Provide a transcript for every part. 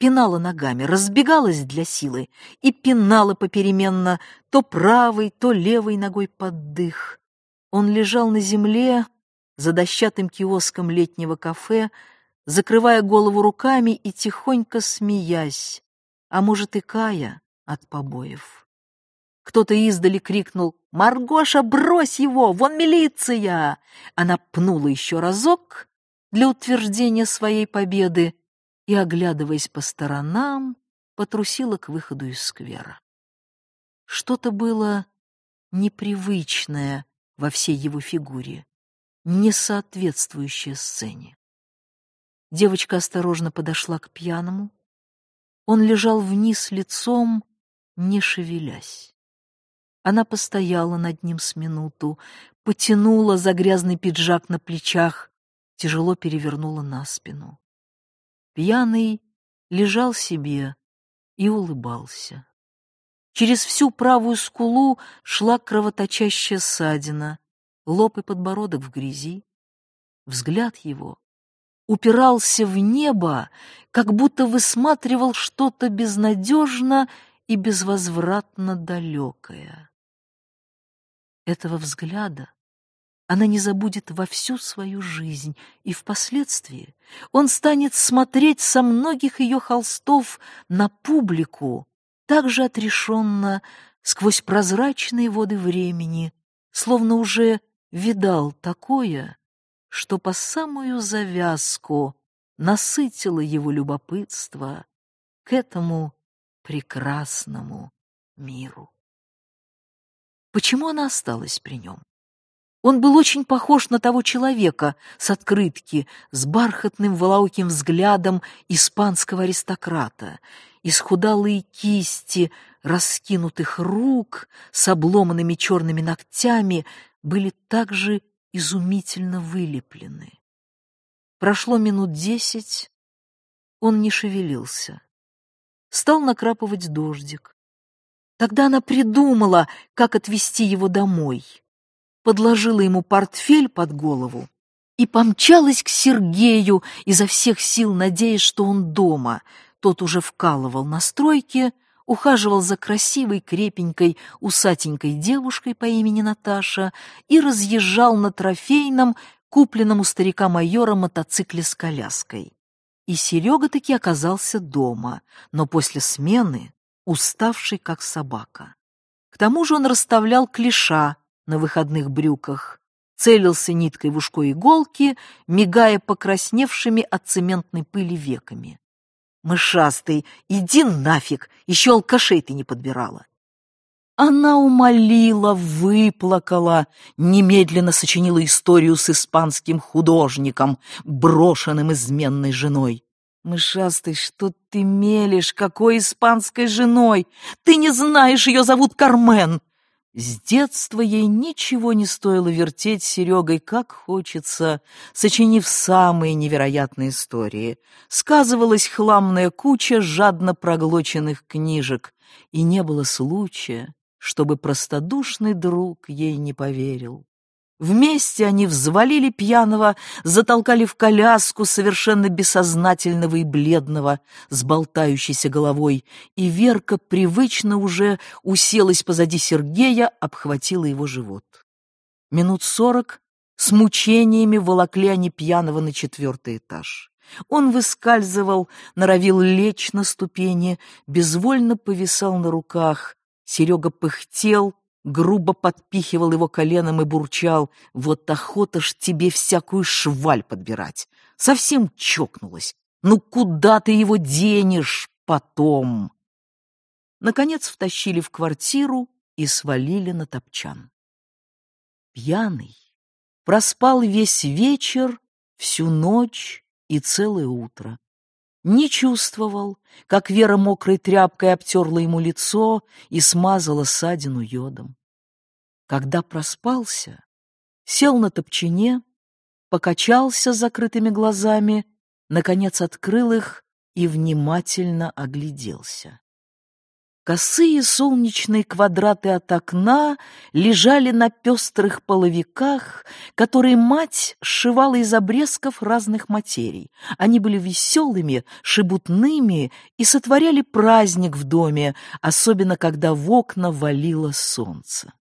пинала ногами, разбегалась для силы и пинала попеременно то правой, то левой ногой под дых. Он лежал на земле за дощатым киоском летнего кафе, закрывая голову руками и тихонько смеясь, а может и кая от побоев. Кто-то издали крикнул «Маргоша, брось его! Вон милиция!» Она пнула еще разок для утверждения своей победы и, оглядываясь по сторонам, потрусила к выходу из сквера. Что-то было непривычное во всей его фигуре, не соответствующее сцене. Девочка осторожно подошла к пьяному. Он лежал вниз лицом, не шевелясь. Она постояла над ним с минуту, потянула за грязный пиджак на плечах, тяжело перевернула на спину. Пьяный лежал себе и улыбался. Через всю правую скулу шла кровоточащая ссадина, лоб и подбородок в грязи. Взгляд его упирался в небо, как будто высматривал что-то безнадежно и безвозвратно далекое. Этого взгляда она не забудет во всю свою жизнь, и впоследствии он станет смотреть со многих ее холстов на публику, так же отрешенно, сквозь прозрачные воды времени, словно уже видал такое, что по самую завязку насытило его любопытство к этому прекрасному миру. Почему она осталась при нем? Он был очень похож на того человека с открытки, с бархатным волоуким взглядом испанского аристократа, исхудалые кисти, раскинутых рук с обломанными черными ногтями были также изумительно вылеплены. Прошло минут десять, он не шевелился. Стал накрапывать дождик. Тогда она придумала, как отвезти его домой подложила ему портфель под голову и помчалась к Сергею, изо всех сил надеясь, что он дома. Тот уже вкалывал на стройке, ухаживал за красивой, крепенькой, усатенькой девушкой по имени Наташа и разъезжал на трофейном, купленном у старика-майора мотоцикле с коляской. И Серега таки оказался дома, но после смены уставший, как собака. К тому же он расставлял клиша на выходных брюках, целился ниткой в ушко иголки, мигая покрасневшими от цементной пыли веками. «Мышастый, иди нафиг, еще алкашей ты не подбирала!» Она умолила, выплакала, немедленно сочинила историю с испанским художником, брошенным изменной женой. «Мышастый, что ты мелешь? Какой испанской женой? Ты не знаешь, ее зовут Кармен!» С детства ей ничего не стоило вертеть Серегой, как хочется, сочинив самые невероятные истории. Сказывалась хламная куча жадно проглоченных книжек, и не было случая, чтобы простодушный друг ей не поверил. Вместе они взвалили пьяного, затолкали в коляску совершенно бессознательного и бледного, с болтающейся головой, и Верка привычно уже уселась позади Сергея, обхватила его живот. Минут сорок с мучениями волокли они пьяного на четвертый этаж. Он выскальзывал, норовил лечь на ступени, безвольно повисал на руках. Серега пыхтел, грубо подпихивал его коленом и бурчал, «Вот охота ж тебе всякую шваль подбирать! Совсем чокнулась! Ну куда ты его денешь потом?» Наконец втащили в квартиру и свалили на топчан. Пьяный проспал весь вечер, всю ночь и целое утро не чувствовал, как Вера мокрой тряпкой обтерла ему лицо и смазала ссадину йодом. Когда проспался, сел на топчине, покачался с закрытыми глазами, наконец открыл их и внимательно огляделся. Косые солнечные квадраты от окна лежали на пестрых половиках, которые мать сшивала из обрезков разных материй. Они были веселыми, шебутными и сотворяли праздник в доме, особенно когда в окна валило солнце.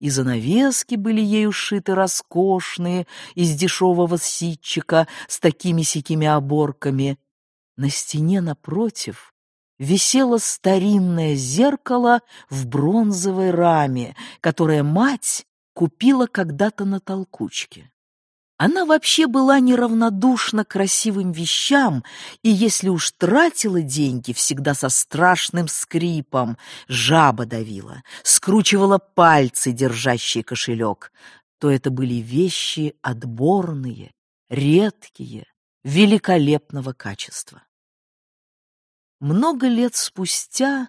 И занавески были ею шиты роскошные, из дешевого ситчика, с такими-сякими оборками. На стене напротив висело старинное зеркало в бронзовой раме, которое мать купила когда-то на толкучке. Она вообще была неравнодушна к красивым вещам и, если уж тратила деньги, всегда со страшным скрипом, жаба давила, скручивала пальцы, держащие кошелек, то это были вещи отборные, редкие, великолепного качества. Много лет спустя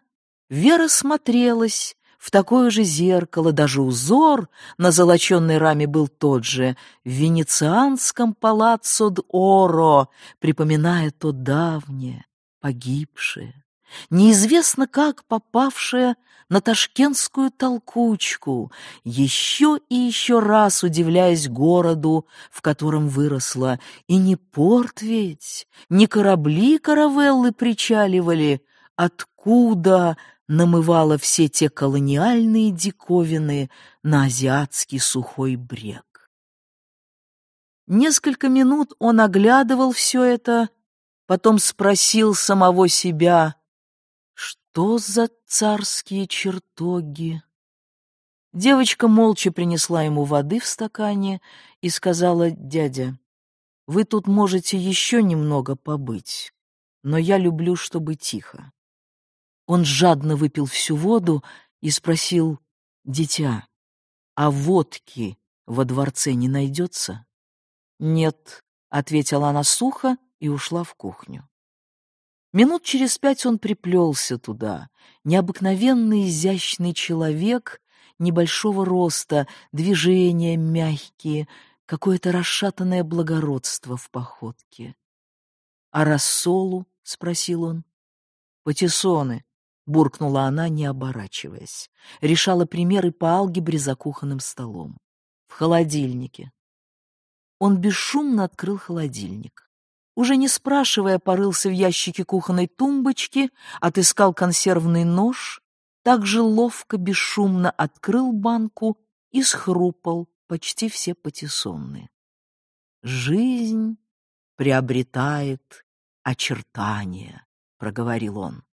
Вера смотрелась в такое же зеркало, даже узор на золоченной раме был тот же, в венецианском палаццо д'Оро, припоминая то давнее, погибшее неизвестно как попавшая на ташкентскую толкучку, еще и еще раз удивляясь городу, в котором выросла. И не порт ведь, не корабли каравеллы причаливали, откуда намывала все те колониальные диковины на азиатский сухой брег. Несколько минут он оглядывал все это, потом спросил самого себя — что за царские чертоги? Девочка молча принесла ему воды в стакане и сказала, «Дядя, вы тут можете еще немного побыть, но я люблю, чтобы тихо». Он жадно выпил всю воду и спросил, «Дитя, а водки во дворце не найдется?» «Нет», — ответила она сухо и ушла в кухню. Минут через пять он приплелся туда. Необыкновенный изящный человек, небольшого роста, движения мягкие, какое-то расшатанное благородство в походке. «А рассолу?» — спросил он. «Патиссоны», — буркнула она, не оборачиваясь. Решала примеры по алгебре за кухонным столом. «В холодильнике». Он бесшумно открыл холодильник уже не спрашивая, порылся в ящике кухонной тумбочки, отыскал консервный нож, так же ловко, бесшумно открыл банку и схрупал почти все потесонные. «Жизнь приобретает очертания», — проговорил он.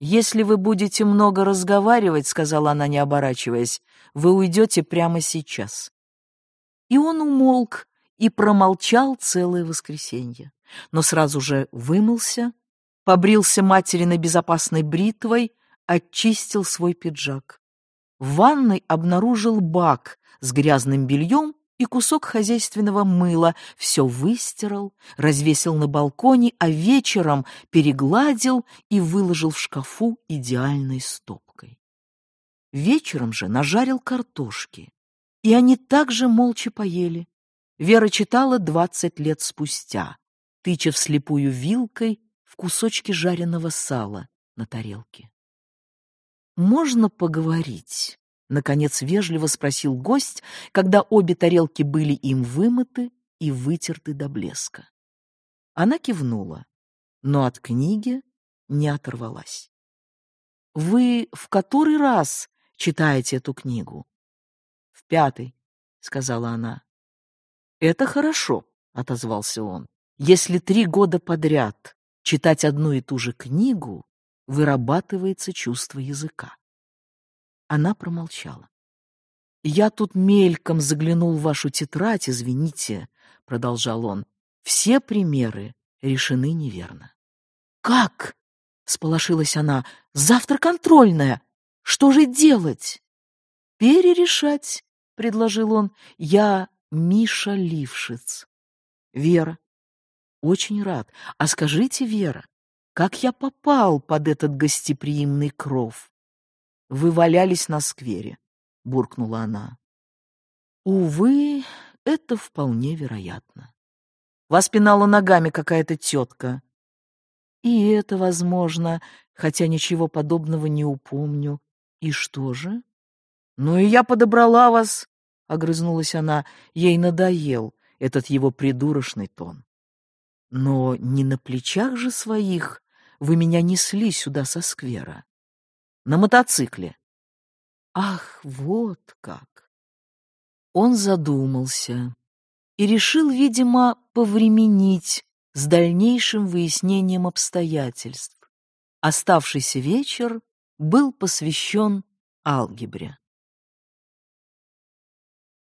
«Если вы будете много разговаривать, — сказала она, не оборачиваясь, — вы уйдете прямо сейчас». И он умолк, и промолчал целое воскресенье, но сразу же вымылся, побрился материной безопасной бритвой, очистил свой пиджак. В ванной обнаружил бак с грязным бельем и кусок хозяйственного мыла, все выстирал, развесил на балконе, а вечером перегладил и выложил в шкафу идеальной стопкой. Вечером же нажарил картошки, и они также молча поели, Вера читала двадцать лет спустя, тыча вслепую вилкой в кусочки жареного сала на тарелке. «Можно поговорить?» — наконец вежливо спросил гость, когда обе тарелки были им вымыты и вытерты до блеска. Она кивнула, но от книги не оторвалась. «Вы в который раз читаете эту книгу?» «В пятый», — сказала она. «Это хорошо», — отозвался он. «Если три года подряд читать одну и ту же книгу, вырабатывается чувство языка». Она промолчала. «Я тут мельком заглянул в вашу тетрадь, извините», — продолжал он. «Все примеры решены неверно». «Как?» — сполошилась она. «Завтра контрольная. Что же делать?» «Перерешать», — предложил он. «Я Миша Лившиц. Вера. Очень рад. А скажите, Вера, как я попал под этот гостеприимный кров? Вы валялись на сквере, буркнула она. Увы, это вполне вероятно. Вас пинала ногами какая-то тетка. И это возможно, хотя ничего подобного не упомню. И что же? Ну и я подобрала вас огрызнулась она, ей надоел этот его придурочный тон. Но не на плечах же своих вы меня несли сюда со сквера. На мотоцикле. Ах, вот как. Он задумался и решил, видимо, повременить с дальнейшим выяснением обстоятельств. Оставшийся вечер был посвящен алгебре.